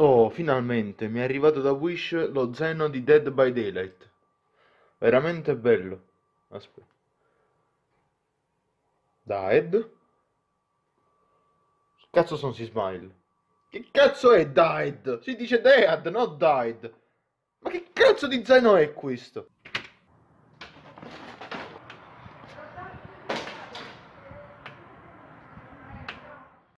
Oh, finalmente mi è arrivato da Wish lo Zeno di Dead by Daylight. Veramente bello. Aspetta. Da Ed? Cazzo sono si smile. Che cazzo è Died? Si dice Dead, non Died. Ma che cazzo di Zeno è questo?